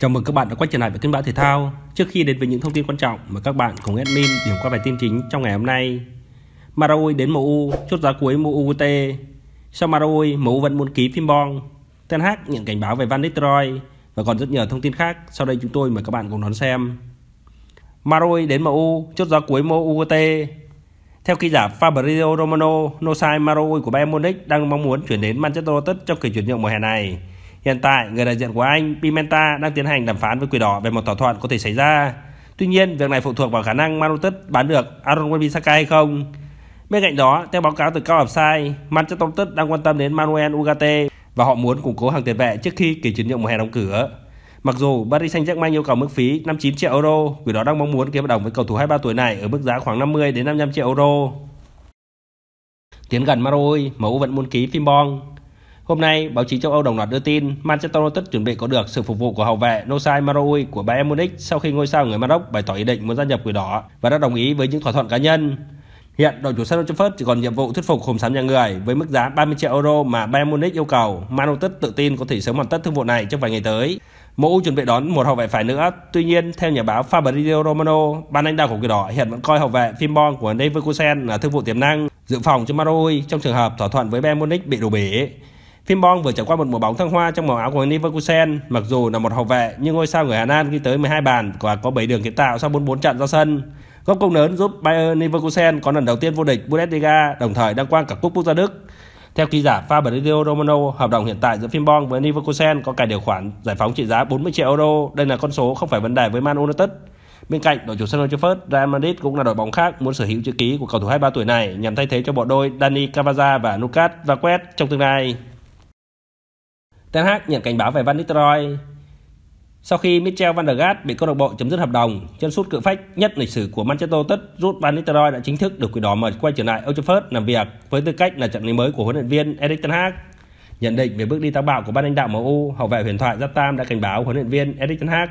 Chào mừng các bạn đã quay trở lại với kênh báo thể thao. Trước khi đến với những thông tin quan trọng mà các bạn cùng admin điểm qua bài tin chính trong ngày hôm nay. Marawi đến MU, chốt giá cuối MU UT. Sau Marawi, MU vẫn muốn ký Frimpong. Ten Hag nhận cảnh báo về Van Nistelrooy và còn rất nhiều thông tin khác. Sau đây chúng tôi mời các bạn cùng đón xem. Marawi đến MU, chốt giá cuối MU UT. Theo ký giả Fabrizio Romano, Nosai Marawi của Bayern Munich đang mong muốn chuyển đến Manchester United trong kỳ chuyển nhượng mùa hè này Hiện tại, người đại diện của Anh, Pimenta, đang tiến hành đàm phán với Quỷ Đỏ về một thỏa thuận có thể xảy ra. Tuy nhiên, việc này phụ thuộc vào khả năng Man United bán được Aaron Wan-Bissaka hay không. Bên cạnh đó, theo báo cáo từ các website, Manchester United đang quan tâm đến Manuel Ugarte và họ muốn củng cố hàng tiền vệ trước khi kỳ chuyển nhượng mùa hè đóng cửa. Mặc dù Paris Saint-Germain yêu cầu mức phí 59 triệu euro, vì đỏ đang mong muốn ký hợp đồng với cầu thủ 23 tuổi này ở mức giá khoảng 50 đến 55 triệu euro. Tiến gần Maroi, MU vẫn muốn ký Frimpong. Hôm nay, báo chí châu Âu đồng loạt đưa tin Manchester United chuẩn bị có được sự phục vụ của hậu vệ Nosai Maroui của Bayern Munich sau khi ngôi sao người Maroc bày tỏ ý định muốn gia nhập quỷ đỏ và đã đồng ý với những thỏa thuận cá nhân. Hiện đội chủ sân Old Trafford chỉ còn nhiệm vụ thuyết phục hùm xám nhà người với mức giá 30 triệu euro mà Bayern Munich yêu cầu. Man United tự tin có thể sớm hoàn tất thương vụ này trong vài ngày tới. MU chuẩn bị đón một hậu vệ phải nữa. Tuy nhiên, theo nhà báo Fabrizio Romano, ban lãnh đạo của quỷ đỏ hiện vẫn coi hậu vệ Fimbon của Leverkusen là thương vụ tiềm năng dự phòng cho Maroi trong trường hợp thỏa thuận với Bayern Munich bị đổ bể. Frimpong vừa trải qua một mùa bóng thăng hoa trong màu áo của Leverkusen, mặc dù là một hậu vệ nhưng ngôi sao người Hà Lan ghi tới 12 bàn và có 7 đường kiến tạo sau 44 trận ra sân. Góp công lớn giúp Bayern Leverkusen có lần đầu tiên vô địch Bundesliga, đồng thời đăng quang cả cúp quốc gia Đức. Theo ký giả Fabrizio Romano, hợp đồng hiện tại giữa Frimpong với Leverkusen có cả điều khoản giải phóng trị giá 40 triệu euro. Đây là con số không phải vấn đề với Man United. Bên cạnh, đội chủ sân Old Trafford, Real Madrid cũng là đội bóng khác muốn sở hữu chữ ký của cầu thủ 23 tuổi này nhằm thay thế cho bộ đôi Dani Cavaza và Lucas Vaquet trong tương lai. Ten Hag nhận cảnh báo về Van Nistelrooy sau khi Mitchell van der Gaat bị câu lạc bộ chấm dứt hợp đồng, chân sút cự phách nhất lịch sử của Manchester United rút Van Nistelrooy đã chính thức được quỷ đỏ mời quay trở lại Old Trafford làm việc với tư cách là trận lý mới của huấn luyện viên Erik ten Hag. Nhận định về bước đi táo bạo của ban lãnh đạo MU, hậu vệ huyền thoại Zlatan Tam đã cảnh báo huấn luyện viên Erik ten Hag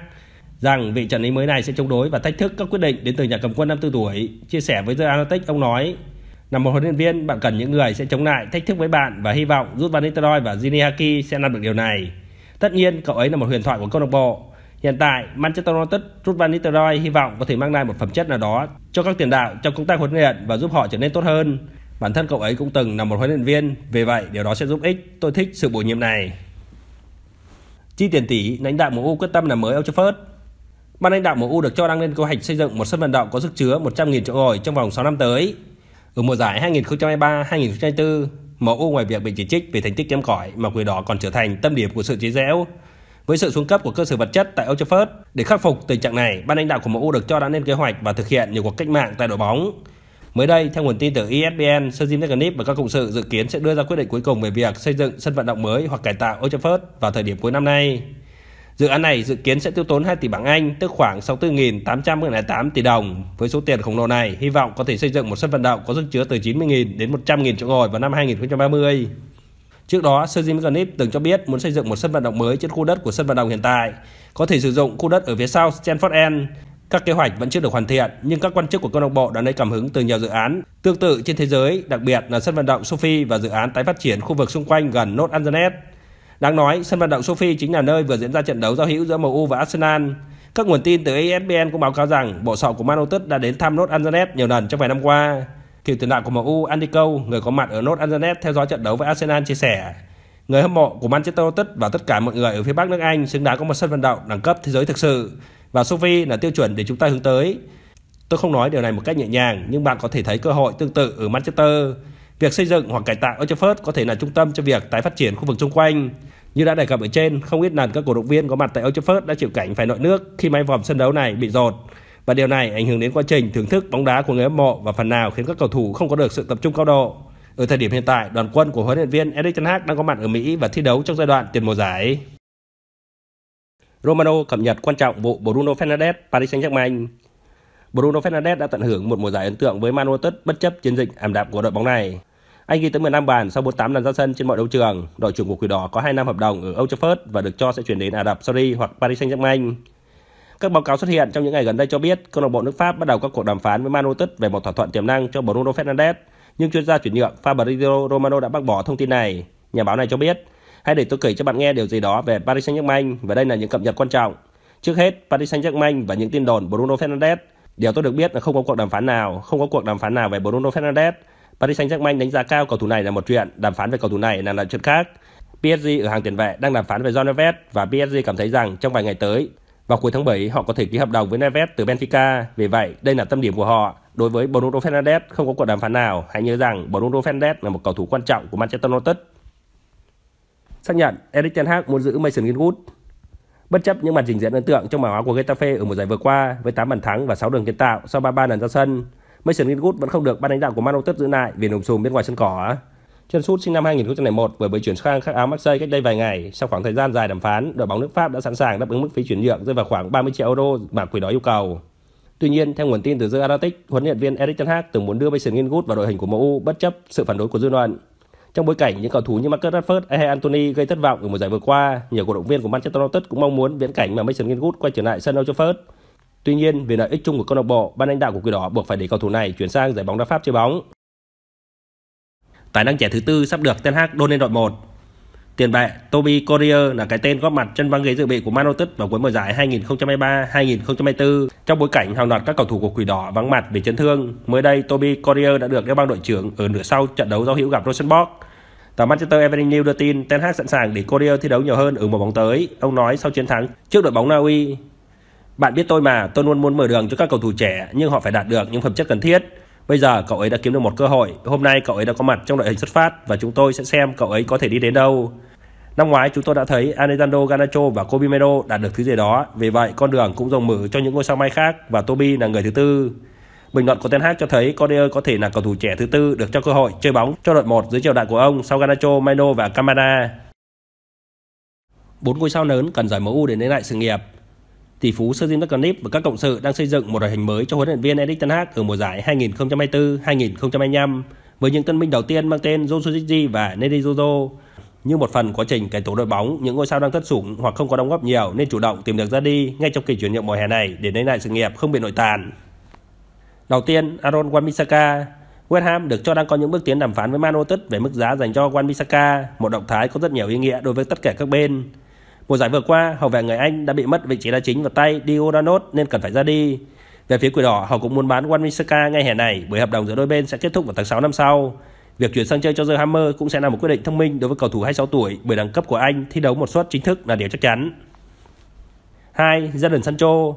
rằng vị trận lý mới này sẽ chống đối và thách thức các quyết định đến từ nhà cầm quân 54 tuổi. Chia sẻ với The Athletic, ông nói: là một huấn luyện viên bạn cần những người sẽ chống lại thách thức với bạn và hy vọng Ruth Van Nistelrooy và Jini sẽ làm được điều này. Tất nhiên cậu ấy là một huyền thoại của câu lạc bộ. Hiện tại, Manchester United Ruth Van Nistelrooy hy vọng có thể mang lại một phẩm chất nào đó cho các tiền đạo trong công tác huấn luyện và giúp họ trở nên tốt hơn. Bản thân cậu ấy cũng từng là một huấn luyện viên, vì vậy điều đó sẽ giúp ích. Tôi thích sự bổ nhiệm này. Chi tiền tỷ, lãnh đạo MU quyết tâm làm mới Old Trafford. Ban lãnh đạo MU được cho đang lên kế hoạch xây dựng một sân vận động có sức chứa 100.000 chỗ ngồi trong vòng 6 năm tới. Ở mùa giải 2023-2024, MU ngoài việc bị chỉ trích vì thành tích kém cỏi mà quỷ đỏ còn trở thành tâm điểm của sự chế giễu. Với sự xuống cấp của cơ sở vật chất tại Old Trafford, để khắc phục tình trạng này, ban lãnh đạo của MU được cho đã lên kế hoạch và thực hiện nhiều cuộc cách mạng tại đội bóng. Mới đây, theo nguồn tin từ ESPN, Sir Jim Ratcliffe và các cộng sự dự kiến sẽ đưa ra quyết định cuối cùng về việc xây dựng sân vận động mới hoặc cải tạo Old Trafford vào thời điểm cuối năm nay. Dự án này dự kiến sẽ tiêu tốn 2 tỷ bảng Anh, tức khoảng 64.808 tỷ đồng. Với số tiền khổng lồ này, hy vọng có thể xây dựng một sân vận động có sức chứa từ 90.000 đến 100.000 chỗ ngồi vào năm 2030. Trước đó, Sir Jim Carnip từng cho biết muốn xây dựng một sân vận động mới trên khu đất của sân vận động hiện tại, có thể sử dụng khu đất ở phía sau Stanford End. Các kế hoạch vẫn chưa được hoàn thiện, nhưng các quan chức của câu lạc bộ đã lấy cảm hứng từ nhiều dự án tương tự trên thế giới, đặc biệt là sân vận động Sophie và dự án tái phát triển khu vực xung quanh gần North Angeles. Đáng nói, sân vận động Sophie chính là nơi vừa diễn ra trận đấu giao hữu giữa MU và Arsenal. Các nguồn tin từ ESPN cũng báo cáo rằng bộ sọ của Man United đã đến thăm Los Angeles nhiều lần trong vài năm qua. Cựu tiền đạo của MU Andy Cole, người có mặt ở Los Angeles theo dõi trận đấu với Arsenal chia sẻ, người hâm mộ của Manchester United và tất cả mọi người ở phía Bắc nước Anh xứng đáng có một sân vận động đẳng cấp thế giới thực sự và Sophie là tiêu chuẩn để chúng ta hướng tới. Tôi không nói điều này một cách nhẹ nhàng, nhưng bạn có thể thấy cơ hội tương tự ở Manchester. Việc xây dựng hoặc cải tạo Oxford có thể là trung tâm cho việc tái phát triển khu vực xung quanh. Như đã đề cập ở trên, không ít lần các cổ động viên có mặt tại Old đã chịu cảnh phải nội nước khi mái vòm sân đấu này bị dột. Và điều này ảnh hưởng đến quá trình thưởng thức bóng đá của người hâm mộ và phần nào khiến các cầu thủ không có được sự tập trung cao độ. Ở thời điểm hiện tại, đoàn quân của huấn luyện viên Erik ten Hag đang có mặt ở Mỹ và thi đấu trong giai đoạn tiền mùa giải. Romano cập nhật quan trọng vụ Bruno Fernandes Paris Saint-Germain. Bruno Fernandes đã tận hưởng một mùa giải ấn tượng với Man United bất chấp chiến dịch ảm đạm của đội bóng này. Anh ghi tới 15 bàn sau 48 lần ra sân trên mọi đấu trường. Đội trưởng của Quỷ Đỏ có 2 năm hợp đồng ở Old Trafford và được cho sẽ chuyển đến Ả Rập Saudi hoặc Paris Saint-Germain. Các báo cáo xuất hiện trong những ngày gần đây cho biết câu lạc bộ nước Pháp bắt đầu các cuộc đàm phán với Man United về một thỏa thuận tiềm năng cho Bruno Fernandes, nhưng chuyên gia chuyển nhượng Fabrizio Romano đã bác bỏ thông tin này. Nhà báo này cho biết, hãy để tôi kể cho bạn nghe điều gì đó về Paris Saint-Germain và đây là những cập nhật quan trọng. Trước hết, Paris Saint-Germain và những tin đồn Bruno Fernandes. Điều tôi được biết là không có cuộc đàm phán nào, không có cuộc đàm phán nào về Bruno Fernandes. Paris Saint-Germain đánh giá cao cầu thủ này là một chuyện, đàm phán về cầu thủ này là là chuyện khác. PSG ở hàng tiền vệ đang đàm phán về John Neves và PSG cảm thấy rằng trong vài ngày tới, vào cuối tháng 7 họ có thể ký hợp đồng với Neves từ Benfica. Vì vậy, đây là tâm điểm của họ. Đối với Bruno Fernandes không có cuộc đàm phán nào, hãy nhớ rằng Bruno Fernandes là một cầu thủ quan trọng của Manchester United. Xác nhận, Erik ten Hag muốn giữ Mason Greenwood. Bất chấp những màn trình diễn ấn tượng trong màn áo của Getafe ở mùa giải vừa qua với 8 bàn thắng và 6 đường kiến tạo sau 33 lần ra sân, Mason Greenwood vẫn không được ban lãnh đạo của Man United giữ lại vì nùm xùm bên ngoài sân cỏ. Chân sút sinh năm 2001 vừa mới chuyển sang các áo Marseille cách đây vài ngày. Sau khoảng thời gian dài đàm phán, đội bóng nước Pháp đã sẵn sàng đáp ứng mức phí chuyển nhượng rơi vào khoảng 30 triệu euro mà quỷ đó yêu cầu. Tuy nhiên, theo nguồn tin từ The Athletic, huấn luyện viên Erik ten Hag từng muốn đưa Mason Greenwood vào đội hình của MU bất chấp sự phản đối của dư luận. Trong bối cảnh những cầu thủ như Marcus Rashford hay Anthony gây thất vọng ở mùa giải vừa qua, nhiều cổ động viên của Manchester United cũng mong muốn viễn cảnh mà Mason Greenwood quay trở lại sân Old Trafford. Tuy nhiên, vì lợi ích chung của câu lạc bộ, ban lãnh đạo của quỷ đỏ buộc phải để cầu thủ này chuyển sang giải bóng đá Pháp chơi bóng. Tài năng trẻ thứ tư sắp được Ten Hag đôn lên đội 1. Tiền vệ Toby Corrier là cái tên góp mặt chân băng ghế dự bị của Man United vào cuối mùa giải 2023-2024 trong bối cảnh hàng loạt các cầu thủ của Quỷ Đỏ vắng mặt vì chấn thương. Mới đây, Toby Corrier đã được đeo băng đội trưởng ở nửa sau trận đấu giao hữu gặp Rosenborg. Tờ Manchester Evening News đưa tin Ten Hag sẵn sàng để Corrier thi đấu nhiều hơn ở mùa bóng tới, ông nói sau chiến thắng trước đội bóng Na Uy. Bạn biết tôi mà, tôi luôn muốn mở đường cho các cầu thủ trẻ nhưng họ phải đạt được những phẩm chất cần thiết. Bây giờ cậu ấy đã kiếm được một cơ hội, hôm nay cậu ấy đã có mặt trong đội hình xuất phát và chúng tôi sẽ xem cậu ấy có thể đi đến đâu. Năm ngoái chúng tôi đã thấy Alejandro Garnacho và Kobe Medo đạt được thứ gì đó, vì vậy con đường cũng rộng mở cho những ngôi sao may khác và Toby là người thứ tư. Bình luận của Ten Hag cho thấy Cordier có thể là cầu thủ trẻ thứ tư được cho cơ hội chơi bóng cho đội 1 dưới triều đại của ông sau Garnacho, Mano và Camara. Bốn ngôi sao lớn cần giải MU để lấy lại sự nghiệp tỷ phú Sir Jim Ratcliffe và các cộng sự đang xây dựng một đội hình mới cho huấn luyện viên Erik ten Hag ở mùa giải 2024-2025 với những tân binh đầu tiên mang tên Josuji và Nedi Jojo. Như một phần quá trình cải tổ đội bóng, những ngôi sao đang thất sủng hoặc không có đóng góp nhiều nên chủ động tìm được ra đi ngay trong kỳ chuyển nhượng mùa hè này để lấy lại sự nghiệp không bị nội tàn. Đầu tiên, Aaron Wan-Bissaka. West Ham được cho đang có những bước tiến đàm phán với Man United về mức giá dành cho Wan-Bissaka, một động thái có rất nhiều ý nghĩa đối với tất cả các bên. Mùa giải vừa qua, hậu vệ người Anh đã bị mất vị trí đá chính vào tay Diodanos nên cần phải ra đi. Về phía Quỷ Đỏ, họ cũng muốn bán Wan-Bissaka ngay hè này bởi hợp đồng giữa đôi bên sẽ kết thúc vào tháng 6 năm sau. Việc chuyển sang chơi cho The Hammer cũng sẽ là một quyết định thông minh đối với cầu thủ 26 tuổi bởi đẳng cấp của anh thi đấu một suất chính thức là điều chắc chắn. 2. Jadon Sancho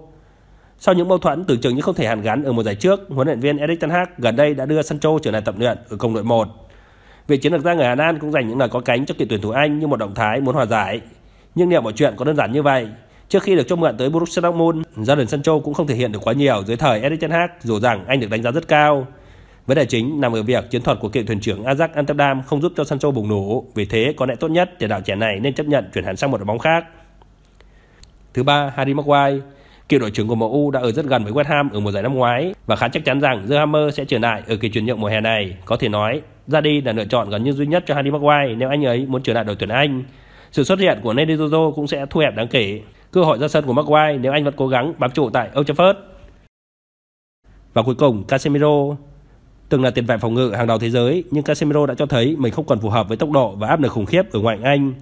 Sau những mâu thuẫn tưởng chừng như không thể hàn gắn ở mùa giải trước, huấn luyện viên Erik Ten Hag gần đây đã đưa Sancho trở lại tập luyện ở công đội 1. Vị chiến lược gia người Hà Lan cũng dành những lời có cánh cho kỳ tuyển thủ Anh như một động thái muốn hòa giải. Nhưng liệu mọi chuyện có đơn giản như vậy? Trước khi được cho mượn tới Borussia Dortmund, gia đình Sancho cũng không thể hiện được quá nhiều dưới thời Erik ten Hag, dù rằng anh được đánh giá rất cao. Vấn đề chính nằm ở việc chiến thuật của cựu thuyền trưởng Ajax Amsterdam không giúp cho Sancho bùng nổ, vì thế có lẽ tốt nhất tiền đạo trẻ này nên chấp nhận chuyển hẳn sang một đội bóng khác. Thứ ba, Harry Maguire Cựu đội trưởng của MU đã ở rất gần với West Ham ở mùa giải năm ngoái và khá chắc chắn rằng The Hammer sẽ trở lại ở kỳ chuyển nhượng mùa hè này. Có thể nói, ra đi là lựa chọn gần như duy nhất cho Harry Maguire nếu anh ấy muốn trở lại đội tuyển Anh. Sự xuất hiện của Nedejojo cũng sẽ thu hẹp đáng kể cơ hội ra sân của Maguire nếu anh vẫn cố gắng bám trụ tại Old Trafford. Và cuối cùng, Casemiro từng là tiền vệ phòng ngự hàng đầu thế giới, nhưng Casemiro đã cho thấy mình không còn phù hợp với tốc độ và áp lực khủng khiếp ở ngoại hạng Anh.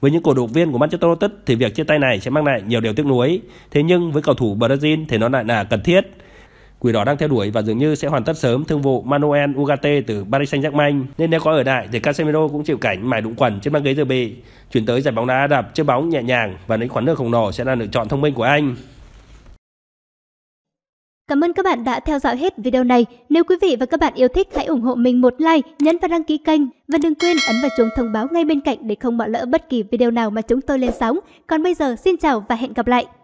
Với những cổ động viên của Manchester United thì việc chia tay này sẽ mang lại nhiều điều tiếc nuối, thế nhưng với cầu thủ Brazil thì nó lại là cần thiết. Quỷ đỏ đang theo đuổi và dường như sẽ hoàn tất sớm thương vụ Manuel Ugarte từ Paris Saint-Germain. Nên nếu có ở lại thì Casemiro cũng chịu cảnh mải đụng quần trên băng ghế dự bị. Chuyển tới giải bóng đá Ả Rập chơi bóng nhẹ nhàng và lấy khoản nước khổng lồ sẽ là lựa chọn thông minh của anh. Cảm ơn các bạn đã theo dõi hết video này. Nếu quý vị và các bạn yêu thích hãy ủng hộ mình một like, nhấn và đăng ký kênh và đừng quên ấn vào chuông thông báo ngay bên cạnh để không bỏ lỡ bất kỳ video nào mà chúng tôi lên sóng. Còn bây giờ xin chào và hẹn gặp lại.